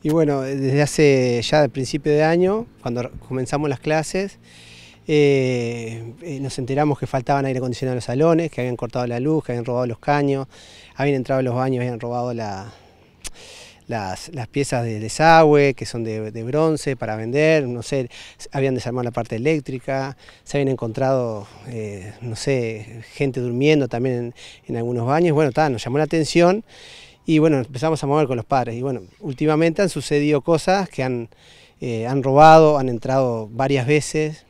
Y bueno, desde hace ya el principio de año, cuando comenzamos las clases, eh, eh, nos enteramos que faltaban aire acondicionado en los salones, que habían cortado la luz, que habían robado los caños, habían entrado a los baños, habían robado las, piezas de desagüe, que son de, bronce para vender, no sé, habían desarmado la parte eléctrica, se habían encontrado, eh, no sé, gente durmiendo también en, algunos baños. Bueno, nos llamó la atención y bueno, empezamos a mover con los padres. Y bueno, últimamente han sucedido cosas que han, eh, robado, han entrado varias veces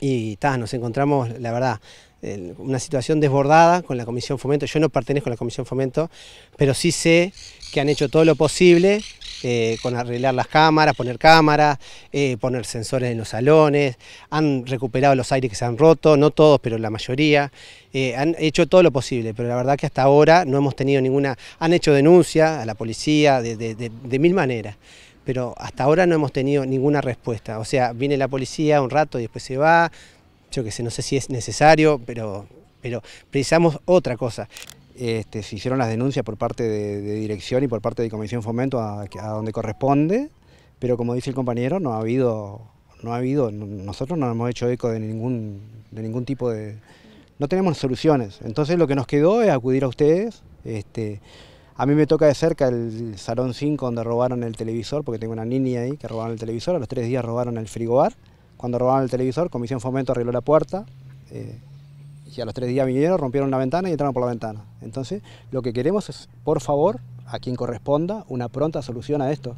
y nos encontramos, la verdad, en una situación desbordada con la Comisión Fomento. Yo no pertenezco a la Comisión Fomento, pero sí sé que han hecho todo lo posible eh, con arreglar las cámaras, poner cámaras, eh, poner sensores en los salones, han recuperado los aires que se han roto, no todos, pero la mayoría, eh, han hecho todo lo posible, pero la verdad que hasta ahora no hemos tenido ninguna, han hecho denuncia a la policía de, mil maneras pero hasta ahora no hemos tenido ninguna respuesta. O sea, viene la policía un rato y después se va, yo que sé, no sé si es necesario, pero, pero precisamos otra cosa. Este, se hicieron las denuncias por parte de, dirección y por parte de Comisión Fomento a, donde corresponde, pero como dice el compañero, no ha habido, no ha habido, nosotros no hemos hecho eco de ningún, de ningún tipo de... No tenemos soluciones, entonces lo que nos quedó es acudir a ustedes. Este, a mí me toca de cerca el Salón 5 donde robaron el televisor, porque tengo una niña ahí que robaron el televisor, a los tres días robaron el frigobar. Cuando robaron el televisor, Comisión Fomento arregló la puerta. Eh, y a los tres días vinieron, rompieron la ventana y entraron por la ventana. Entonces, lo que queremos es, por favor, a quien corresponda, una pronta solución a esto.